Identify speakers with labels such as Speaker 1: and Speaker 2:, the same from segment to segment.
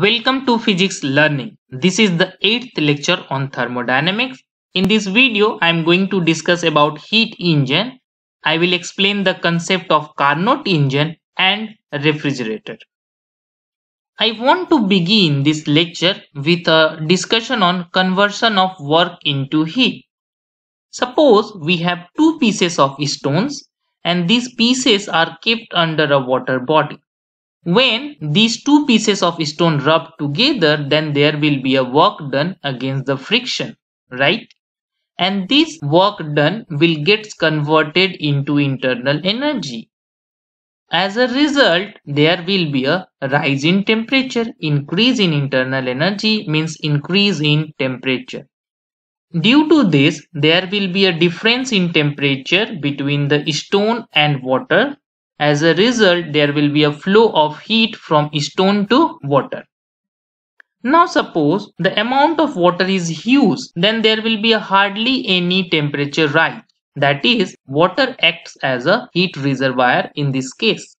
Speaker 1: Welcome to Physics Learning. This is the 8th lecture on thermodynamics. In this video, I am going to discuss about heat engine. I will explain the concept of Carnot engine and refrigerator. I want to begin this lecture with a discussion on conversion of work into heat. Suppose we have two pieces of stones and these pieces are kept under a water body. When these two pieces of stone rub together, then there will be a work done against the friction, right? And this work done will get converted into internal energy. As a result, there will be a rise in temperature. Increase in internal energy means increase in temperature. Due to this, there will be a difference in temperature between the stone and water as a result, there will be a flow of heat from stone to water. Now suppose the amount of water is huge, then there will be hardly any temperature rise. That is, water acts as a heat reservoir in this case.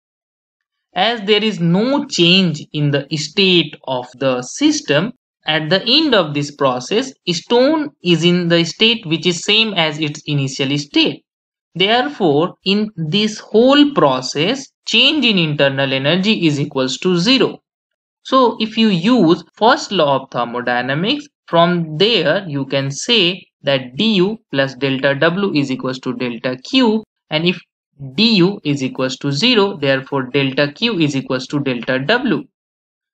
Speaker 1: As there is no change in the state of the system, at the end of this process, stone is in the state which is same as its initial state. Therefore, in this whole process, change in internal energy is equals to zero. So if you use first law of thermodynamics, from there you can say that du plus delta w is equals to delta q and if du is equals to 0 therefore delta q is equals to delta w.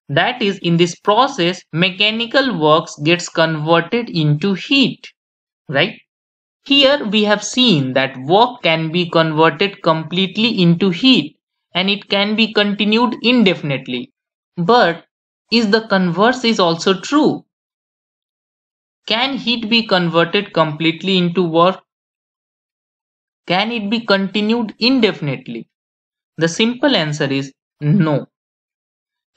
Speaker 1: That is in this process mechanical works gets converted into heat right here we have seen that work can be converted completely into heat and it can be continued indefinitely. But is the converse is also true? Can heat be converted completely into work? Can it be continued indefinitely? The simple answer is no.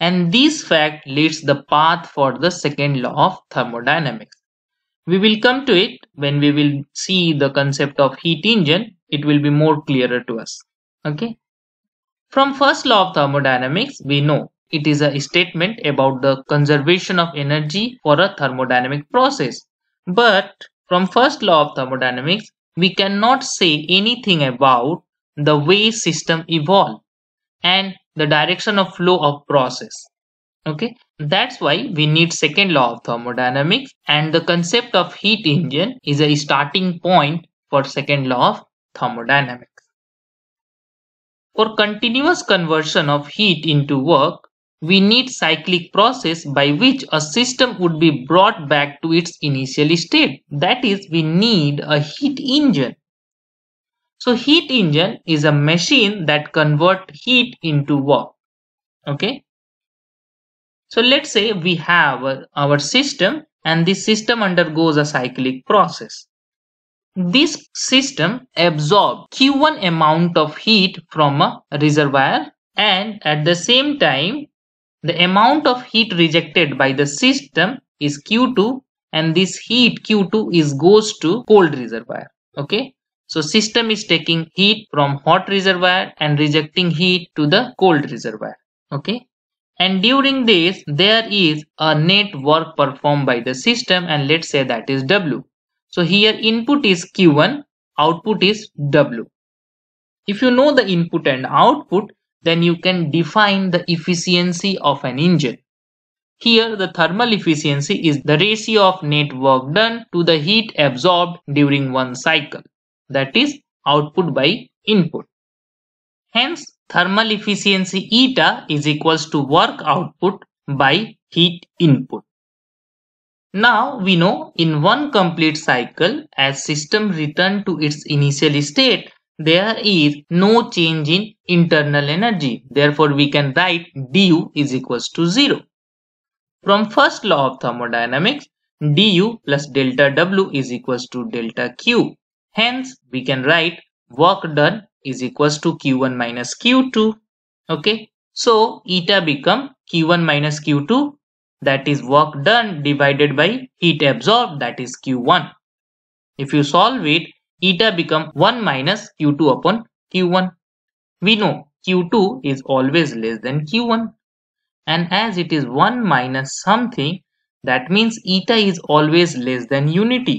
Speaker 1: And this fact leads the path for the second law of thermodynamics. We will come to it when we will see the concept of heat engine, it will be more clearer to us. Okay. From first law of thermodynamics, we know it is a statement about the conservation of energy for a thermodynamic process. But from first law of thermodynamics, we cannot say anything about the way system evolve and the direction of flow of process okay that's why we need second law of thermodynamics and the concept of heat engine is a starting point for second law of thermodynamics for continuous conversion of heat into work we need cyclic process by which a system would be brought back to its initial state that is we need a heat engine so heat engine is a machine that convert heat into work okay so let's say we have our system and this system undergoes a cyclic process. This system absorbs Q1 amount of heat from a reservoir and at the same time the amount of heat rejected by the system is Q2 and this heat Q2 is goes to cold reservoir. Okay. So system is taking heat from hot reservoir and rejecting heat to the cold reservoir. Okay and during this there is a net work performed by the system and let's say that is W. So here input is Q1, output is W. If you know the input and output then you can define the efficiency of an engine. Here the thermal efficiency is the ratio of net work done to the heat absorbed during one cycle that is output by input. Hence thermal efficiency eta is equals to work output by heat input. Now we know in one complete cycle as system return to its initial state there is no change in internal energy therefore we can write du is equals to 0. From first law of thermodynamics du plus delta w is equals to delta q hence we can write work done is equals to q1 minus q2 okay so eta become q1 minus q2 that is work done divided by heat absorbed that is q1 if you solve it eta become 1 minus q2 upon q1 we know q2 is always less than q1 and as it is 1 minus something that means eta is always less than unity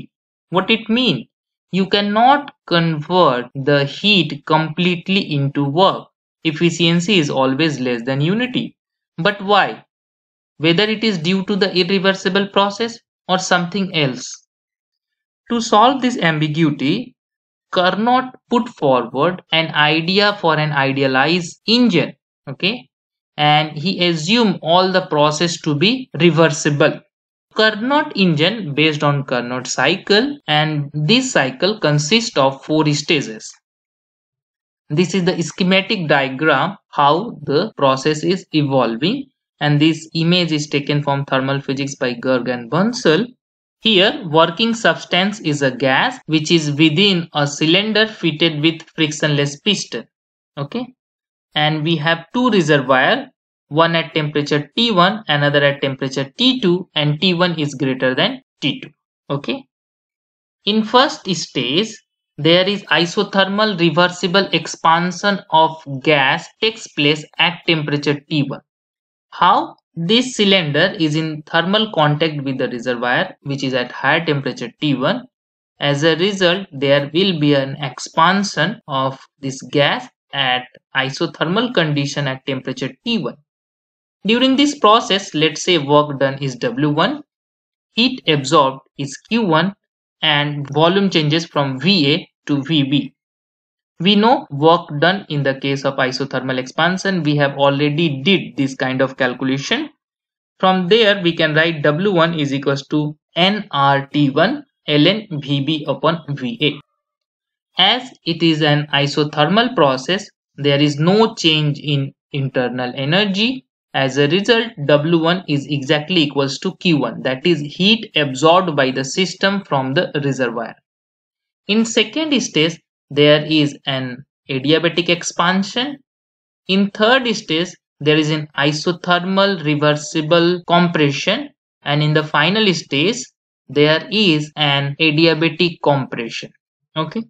Speaker 1: what it mean you cannot convert the heat completely into work. Efficiency is always less than unity. But why? Whether it is due to the irreversible process or something else. To solve this ambiguity, Carnot put forward an idea for an idealized engine. Okay, and he assumed all the process to be reversible. Carnot engine based on Carnot cycle and this cycle consists of four stages. This is the schematic diagram how the process is evolving and this image is taken from thermal physics by Gerg and Bunsell. Here working substance is a gas which is within a cylinder fitted with frictionless piston. Okay. And we have two reservoir one at temperature T1, another at temperature T2 and T1 is greater than T2. Okay. In first stage, there is isothermal reversible expansion of gas takes place at temperature T1. How? This cylinder is in thermal contact with the reservoir which is at higher temperature T1. As a result, there will be an expansion of this gas at isothermal condition at temperature T1 during this process, let's say work done is W1, heat absorbed is Q1 and volume changes from VA to VB. We know work done in the case of isothermal expansion. We have already did this kind of calculation. From there, we can write W1 is equals to nRT1 ln VB upon VA. As it is an isothermal process, there is no change in internal energy as a result, W1 is exactly equals to Q1, that is heat absorbed by the system from the reservoir. In second stage, there is an adiabatic expansion. In third stage, there is an isothermal reversible compression. And in the final stage, there is an adiabatic compression. Okay.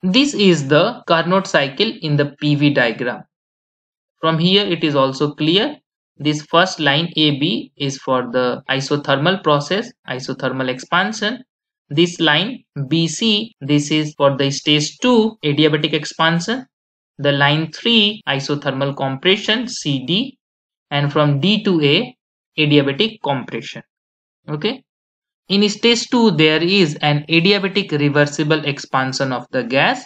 Speaker 1: This is the Carnot cycle in the PV diagram. From here it is also clear this first line AB is for the isothermal process, isothermal expansion. This line BC, this is for the stage 2 adiabatic expansion. The line 3 isothermal compression CD and from D to A adiabatic compression. Okay. In stage 2 there is an adiabatic reversible expansion of the gas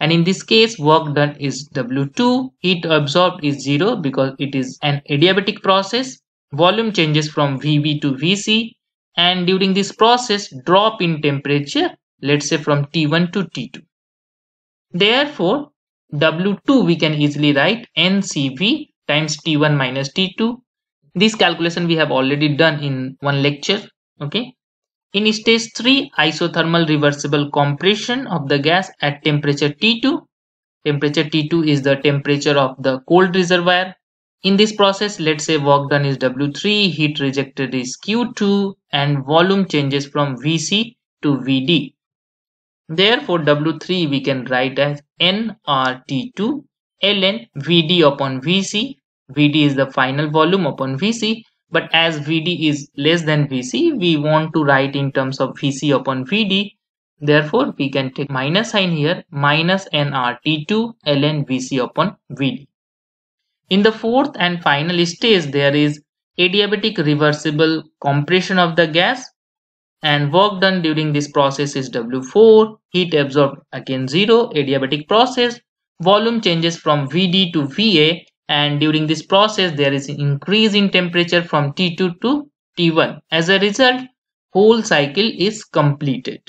Speaker 1: and in this case work done is W2, heat absorbed is 0 because it is an adiabatic process, volume changes from VV to VC and during this process drop in temperature let's say from T1 to T2. Therefore W2 we can easily write NCV times T1 minus T2. This calculation we have already done in one lecture okay in stage 3, isothermal reversible compression of the gas at temperature T2. Temperature T2 is the temperature of the cold reservoir. In this process, let's say work done is W3, heat rejected is Q2 and volume changes from VC to VD. Therefore, W3 we can write as nRT2 ln VD upon VC. VD is the final volume upon VC but as Vd is less than Vc, we want to write in terms of Vc upon Vd. Therefore, we can take minus sign here, minus nRT2 ln Vc upon Vd. In the fourth and final stage, there is adiabatic reversible compression of the gas and work done during this process is W4, heat absorbed again 0, adiabatic process, volume changes from Vd to Va and during this process there is increase in temperature from T2 to T1. As a result, whole cycle is completed.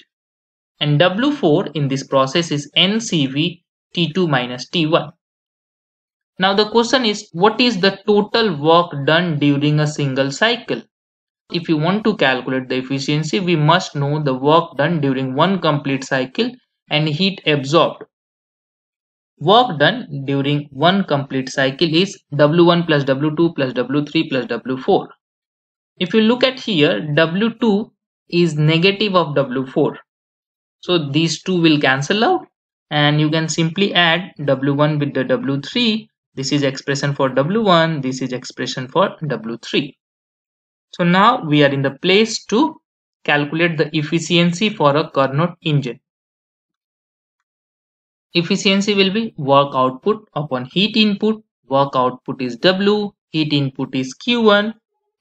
Speaker 1: And W4 in this process is NCV T2 minus T1. Now the question is what is the total work done during a single cycle? If you want to calculate the efficiency, we must know the work done during one complete cycle and heat absorbed Work done during one complete cycle is W1 plus W2 plus W3 plus W4. If you look at here, W2 is negative of W4. So these two will cancel out and you can simply add W1 with the W3. This is expression for W1, this is expression for W3. So now we are in the place to calculate the efficiency for a Carnot engine. Efficiency will be work output upon heat input. Work output is W, heat input is Q1.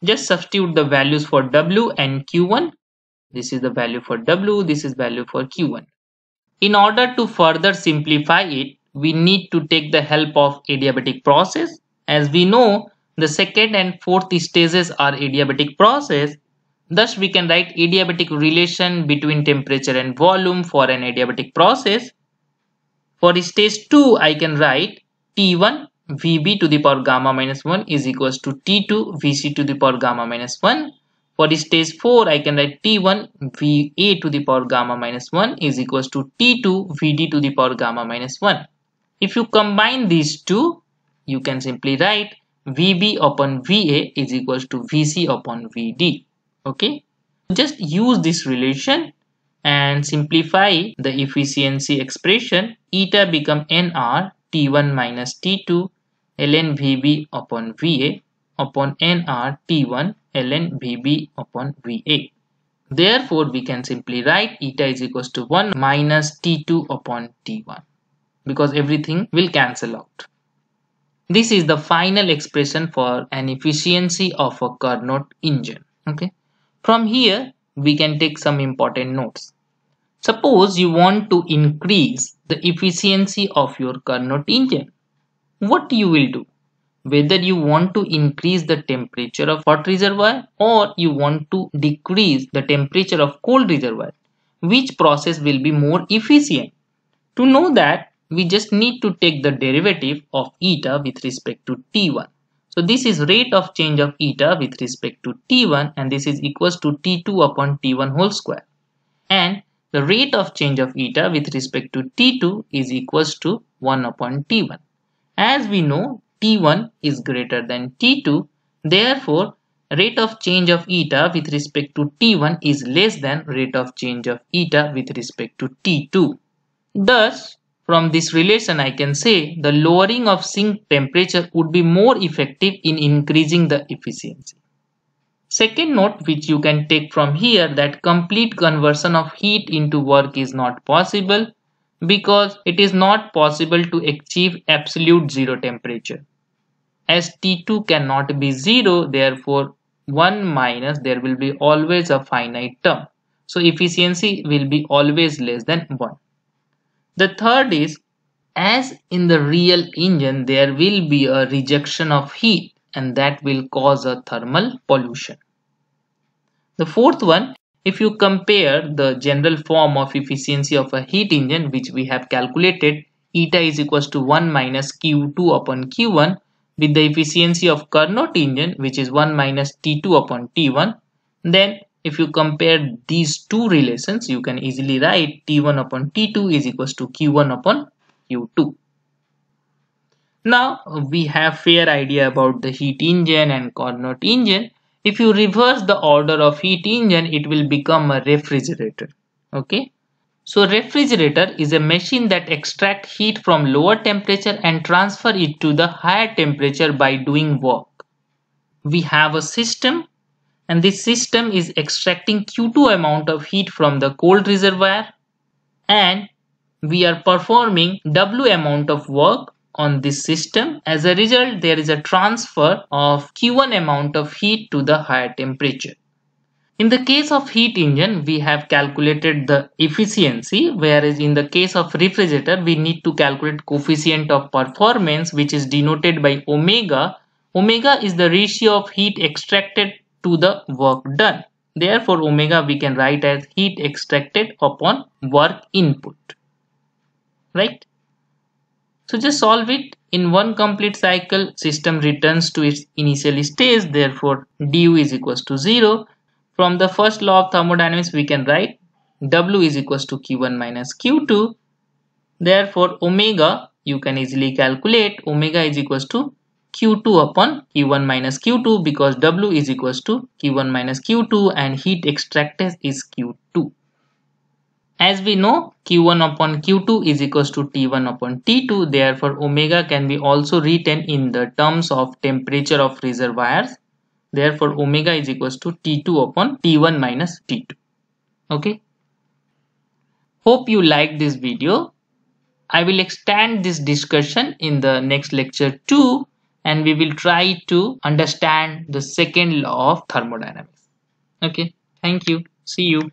Speaker 1: Just substitute the values for W and Q1. This is the value for W, this is value for Q1. In order to further simplify it, we need to take the help of adiabatic process. As we know, the second and fourth stages are adiabatic process. Thus, we can write adiabatic relation between temperature and volume for an adiabatic process. For stage 2, I can write T1 Vb to the power gamma minus 1 is equals to T2 Vc to the power gamma minus 1. For stage 4, I can write T1 Va to the power gamma minus 1 is equals to T2 Vd to the power gamma minus 1. If you combine these two, you can simply write Vb upon Va is equals to Vc upon Vd. Okay. Just use this relation and simplify the efficiency expression eta become nr t1 minus t2 ln vb upon va upon nr t1 ln vb upon va. Therefore, we can simply write eta is equals to 1 minus t2 upon t1 because everything will cancel out. This is the final expression for an efficiency of a Carnot engine. Okay. From here, we can take some important notes. Suppose you want to increase the efficiency of your Carnot engine. What you will do? Whether you want to increase the temperature of hot reservoir or you want to decrease the temperature of cold reservoir, which process will be more efficient? To know that, we just need to take the derivative of eta with respect to T1. So this is rate of change of eta with respect to T1 and this is equals to T2 upon T1 whole square. And the rate of change of eta with respect to T2 is equals to 1 upon T1. As we know T1 is greater than T2 therefore rate of change of eta with respect to T1 is less than rate of change of eta with respect to T2. Thus from this relation I can say the lowering of sink temperature would be more effective in increasing the efficiency. Second note which you can take from here that complete conversion of heat into work is not possible because it is not possible to achieve absolute zero temperature. As T2 cannot be zero therefore 1 minus there will be always a finite term. So efficiency will be always less than 1. The third is as in the real engine there will be a rejection of heat and that will cause a thermal pollution. The fourth one, if you compare the general form of efficiency of a heat engine which we have calculated eta is equals to 1 minus Q2 upon Q1 with the efficiency of Carnot engine which is 1 minus T2 upon T1 then if you compare these two relations you can easily write T1 upon T2 is equals to Q1 upon Q2. Now we have fair idea about the heat engine and Carnot engine. If you reverse the order of heat engine, it will become a refrigerator. Okay. So refrigerator is a machine that extract heat from lower temperature and transfer it to the higher temperature by doing work. We have a system and this system is extracting Q2 amount of heat from the cold reservoir and we are performing W amount of work on this system. As a result, there is a transfer of Q1 amount of heat to the higher temperature. In the case of heat engine, we have calculated the efficiency, whereas in the case of refrigerator, we need to calculate coefficient of performance, which is denoted by omega. Omega is the ratio of heat extracted to the work done. Therefore, omega we can write as heat extracted upon work input. Right? So just solve it. In one complete cycle, system returns to its initial state. Therefore, du is equals to 0. From the first law of thermodynamics, we can write W is equals to Q1 minus Q2. Therefore, omega, you can easily calculate. Omega is equals to Q2 upon Q1 minus Q2 because W is equals to Q1 minus Q2 and heat extracted is Q2. As we know Q1 upon Q2 is equals to T1 upon T2 therefore omega can be also written in the terms of temperature of reservoirs therefore omega is equals to T2 upon T1 minus T2 okay. Hope you like this video. I will extend this discussion in the next lecture too and we will try to understand the second law of thermodynamics. Okay, thank you. See you.